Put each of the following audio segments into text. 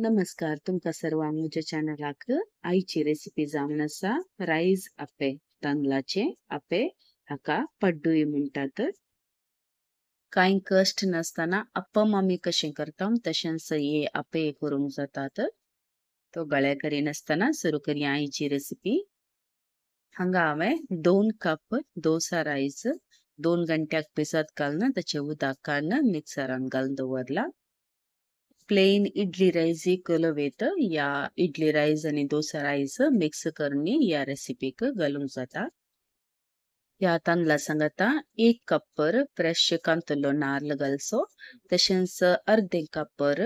नमस्कार तुमका आमच्या चॅनलाक आईची रेसिपी जावन आसा राईस आपे तांदळाचे आपे हाका पड्डुई म्हणतात कांय कश्ट नसताना अप्पम आमी कसे करता तशेंच हे आपे करूंक जातात तो करी करिनासतना सुरू करी आईची रेसिपी हांगा हांवें दोन कप दोसा राईस दोन घंट्याक पिसत घालून त्याचे उदक काडून मिक्सरान घालून दवरला प्लेन इडली राईस कलवेत या इडली राईस आणि दोसा राईस मिक्स करणे या रेसिपीक घालूंक जाता ह्या तांदळा सांगता एक कप्पर फ्रेश कांतलो नाल्ल घालचो तशेंच अर्दे कप्पर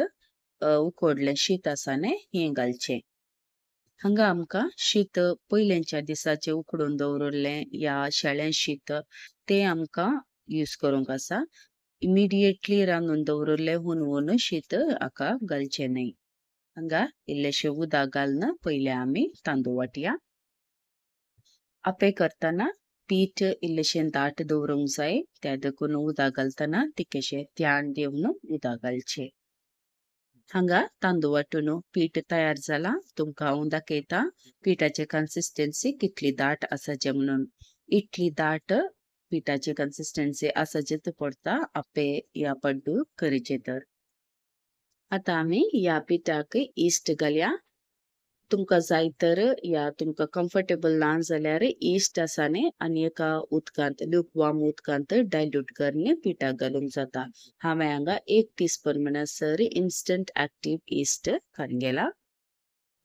उकडलें शीत आसा हे हें हंगा हांगा आमकां शीत पयल्यांच्या दिसाचे उकडून दवरले या शेळ्यां शीत ते आमकां यूज करूंक आसा ಇಮಿಡಿಯೇಟ್ಲಿ हुन ಹುನ್ವನು शीत ಆಕ ಗಲ್ಚೆ ನೈ हंगा ಇಲ್ಲೇ शेवू दागालनं पहिले आम्ही तांदूळ वाटया अपे करताना पीठ इल्लेशें दाट दवरूंक जाय त्या देखून उदक घालतना तिकेशें ध्यान दिवन उदक घालचें हांगा तांदूळ वाटून पीठ तयार झाला तुमकां हांव केता पिठाचे कन्सिस्टन्सी कितली दाट आसाचे म्हणून इतली दाट పీఠాచి कन्सिस्टन्सी आसाची पडता आपे या पड्डू करीचे तर आता आमी ह्या पिठाक इस्ट घालया तुमका जाय तर या तुमका कम्फर्टेबल ना जाल्यार इस्ट आसा न्ही आनी एका उदकांत लूक वॉर्म उदकांत डायल्यूट करणे पिठाक घालूंक जाता हांवें हांगा एक टीस्पून म्हणसर इन्स्टंट एक्टीव इस्ट खान गेला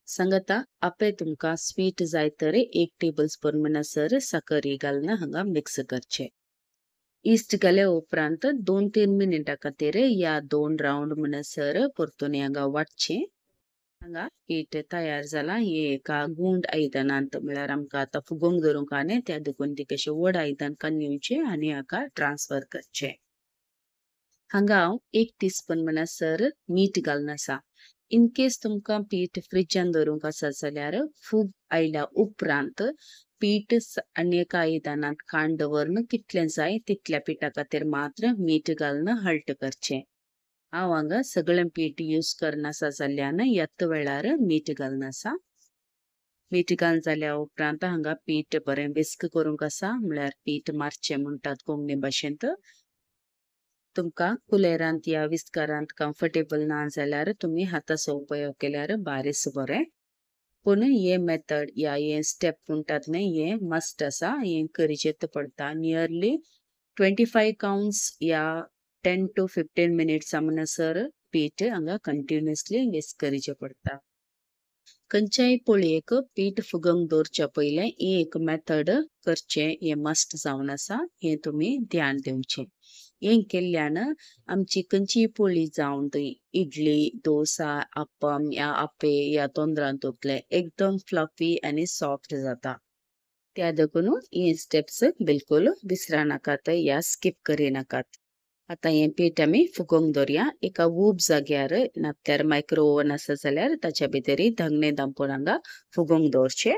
संगता आपे तुमका स्वीट जाय तरी एक टेबल स्पून म्हणसर साखर घालना घालून हंगा मिक्स करचे इस्ट केले उपरांत दोन तीन मिनिटां खातीर या दोन राउंड म्हणसर परतून हांगा वाटचे हांगा हीट तयार जाला एका गुंड आयदनांत म्हळ्यार आमकां आतां फुगोंक दवरूंक आनी त्या देखून ती कशें व्हड आयदन कांवचे आनी हाका ट्रान्सफर करचे हांगा हांव एक टी स्पून म्हणसर मीठ घालून इन केस तुमकां पीठ फ्रिजान दवरूंक आसा जाल्यार फूग आयल्या उपरांत पीठ आनी एका आयदनांत खाण दवरून कितलें जाय तितल्या पिठा खातीर मात्र मीठ घालून हळट करचे हांव हांगा सगळें पीठ यूज करनासा जाल्ल्यान येत वेळार मीठ घालनासा मीठ घालून जाल्या उपरांत हांगा पीठ बरें विस्क करूंक आसा म्हळ्यार पीठ मारचें म्हणटात कोंकणी भाशेंत तुमकां कुलेरांत या विस्कारांत कम्फर्टेबल ना जाल्यार तुमी हाताचो उपयोग केल्यार बारीस बरें पूण हे मेथड या हे स्टेप म्हणटात न्ही हे मस्ट आसा हे करचेत पडटा नियरली ट्वेंटी फायव काउंट्स या टेन टू फिफ्टीन मिनिट्स म्हणसर पीठ हांगा कंटिन्युअसली विस्क करचें पडटा खंयच्याय पोळयेक पीठ फुगोवंक दवरचे पयलें ही एक मेथड करचे हे मस्ट जावन आसा हे तुमी ध्यान दिवचें हें केल्ल्यान आमची कंची पोळी जावन थंय इडली डोसा आपम या आपे या तोंदरां तोपले एकदम फ्लफी आणि सॉफ्ट जाता त्या देखून हे स्टेप्स बिलकुल नाकात या स्किप करिनाकात आता हें पीठ आमी फुगोवंक दवरया एका वूब जाग्यार नात्यार मायक्रो ओवन आसा जाल्यार ताच्या भितर धांगणे दामपून हांगा फुगोवंक दवरचें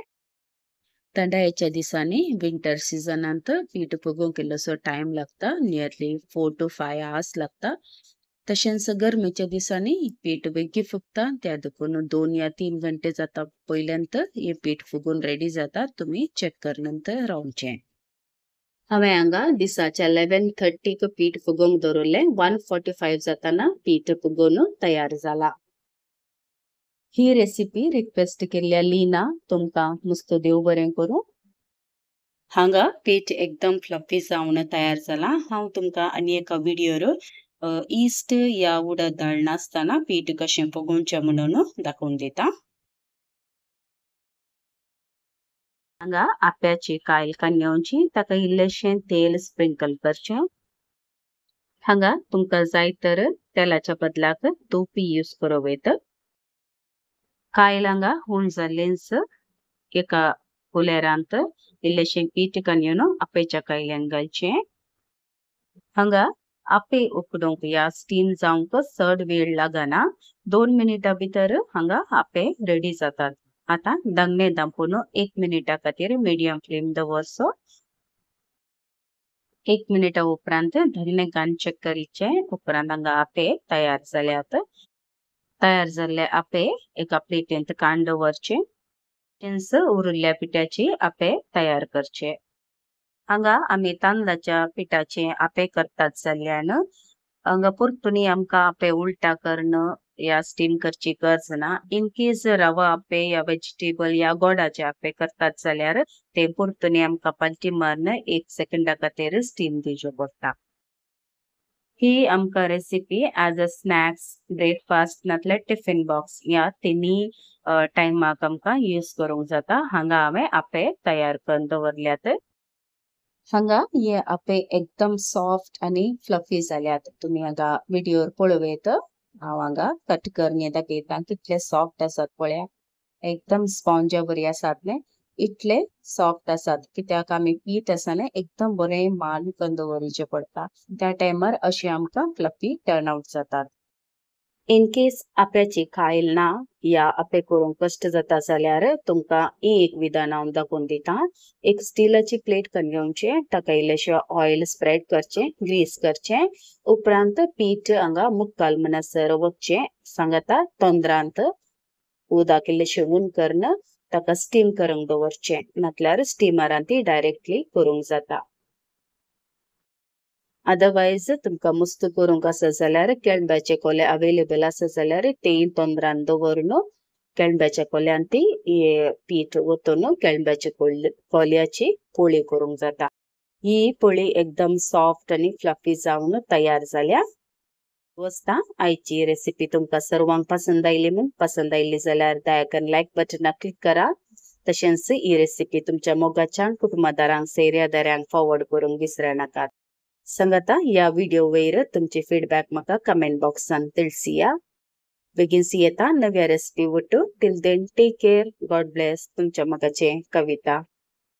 थंडायच्या दिसांनी विंटर सीजन पीठ फुगोवंक इल्लोसो टाइम लागता nearly four to five hours लागता तशेंच गरमेच्या दिसांनी पीठ बेगी फुगता त्या दुखून दोन या तीन घंटे जाता पयल्यांत हे पीठ फुगून रेडी जाता तुम्ही चेक करनंतर रावचे हांवें हांगा दिसाच्या इलेवन थर्टीक पीठ फुगोवंक दवरलें वन फोर्टी फायव जाताना पीठ फुगोवन तयार जाला ही रेसिपी रिक्वेस्ट केल्ल्या लिना तुमकां नुस्तें देव बरें करूं हांगा पीठ एकदम फ्लफी जावन तयार जाला हांव तुमकां आनी एका व्हिडियोर इस्ट या उडत दळनासतना पीठ कशें पगोवचें म्हणून दाखोवन दिता हांगा आप्याची कायल कांद्यावची ताका इल्लेशें तेल स्प्रिंकल करचें हांगा तुमकां जाय तर तेलाच्या बदलाक तोपी यूज करूं वयता కాయలంగా ఉంజలేన్స్ ఇక ఉలేరాంత్ ఇల్లెషన్ పీట్ కన్యూను అప్పే చకాయలంగల్చే ಹಂಗ आपे उकडोंक या स्टीम जावंक चड वेळ लागना दोन मिनिटां भितर हांगा आपे रेडी जातात आतां दांगणे दांपून एक मिनिटा खातीर मिडियम फ्लेम दवरचो एक मिनिटा उपरांत धरणे घालून चेक करचे उपरांत हांगा आपे तयार जाल्यात तयार झाले आपे एका प्लेटींत काण दवरचे चिंच पिठाची आपे तयार करचे हांगा आमी तांदळाच्या पिठाचे आपे करतात जाल्यान हांगा पुरतुनी आमकां आपे उलटा करणं या स्टीम करची गरज ना इनकेस रवा आपे या वेजिटेबल या गोडाचे आपे करतात जाल्यार ते पुरतुनी आमकां पलटी मारन एक सेकंडा खातीर स्टीम दिवचे पडटा ही आमकां recipe as a snacks breakfast नातल्या टिफिन बॉक्स या तिनी टायमाक आमकां यूज करूंक जाता हांगा हांवें आपे तयार करून दवरल्यात हांगा हे आपे एकदम सॉफ्ट आनी फ्लफी जाल्यात तुमी हांगा व्हिडिओर पळोवयत हांव हांगा कट करून दाखयता कितले सॉफ्ट आसात पळया एकदम स्पॉन्जा बरी आसात न्ही इतले सॉफ्ट आसात कित्याक आमी पीत आसतना एकदम बरे मान कंदवरीचे पडटा त्या टायमार अशी आमकां फ्लफी टर्न आउट जातात इन केस आप्याची खायल ना या आपे करूंक कष्ट जाता जाल्यार तुमकां ही एक विधान हांव दाखोवन दिता एक स्टीलाची प्लेट करून घेवचे ताका इल्लेशें ऑयल स्प्रेड करचें ग्रीस करचे उपरांत पीठ हांगा मुक्काल म्हणसर वखचें सांगाता तोंद्रांत उदक इल्लेशें उण करून ताका स्टीम करूंक दवरचे नातल्यार स्टीमरान ती डायरेक्टली करूंक जाता अदरवायज तुमकां मुस्त करूंक आसा जाल्यार केळब्याचे कोले अवेलेबल आसा जाल्यार तेय तोंदरान दवर न्हू केळब्याच्या कोल्यान ती पीठ ओतून केळब्याची कोल्याची पोळी करूंक जाता ही पोळी एकदम सॉफ्ट आणि फ्लफी जावन तयार जाल्या वस्ता आयची रेसिपी तुमकां सर्वांक पसंद आयली म्हूण पसंद आयली जाल्यार दायकन लायक बटनाक क्लिक करा तशेंच ही रेसिपी तुमच्या मोगाच्या कुटुंबादारांक सेर्यादारांक फॉरवर्ड करूंक विसरनाकात सांगता या व्हिडिओ वयर तुमची फीडबॅक म्हाका कमेंट बॉक्सान तिळसिया बेगीनच येता नव्या रेसिपी वटू till then take care God bless तुमच्या मोगाचे कविता